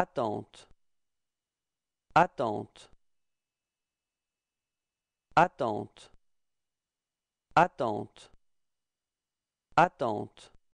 Attente. Attente. Attente. Attente. Attente.